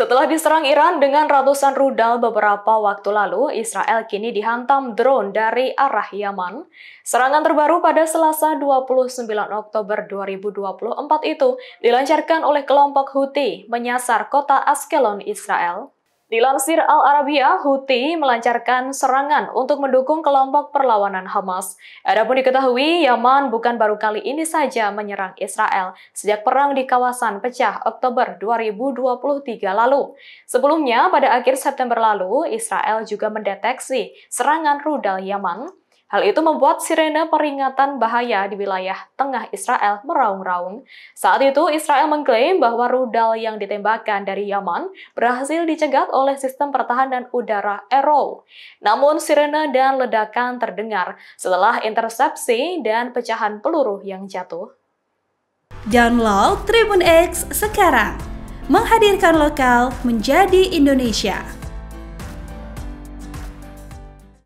Setelah diserang Iran dengan ratusan rudal beberapa waktu lalu, Israel kini dihantam drone dari arah Yaman. Serangan terbaru pada Selasa 29 Oktober 2024 itu dilancarkan oleh kelompok Houthi menyasar kota Askelon, Israel. Dilansir Al Arabiya, Houthi melancarkan serangan untuk mendukung kelompok perlawanan Hamas. Adapun diketahui, Yaman bukan baru kali ini saja menyerang Israel sejak perang di kawasan pecah Oktober 2023 lalu. Sebelumnya, pada akhir September lalu, Israel juga mendeteksi serangan rudal Yaman Hal itu membuat sirene peringatan bahaya di wilayah tengah Israel meraung-raung. Saat itu, Israel mengklaim bahwa rudal yang ditembakkan dari Yaman berhasil dicegat oleh sistem pertahanan udara Arrow. Namun, sirene dan ledakan terdengar setelah intersepsi dan pecahan peluru yang jatuh. Download Tribun X sekarang, menghadirkan lokal menjadi Indonesia.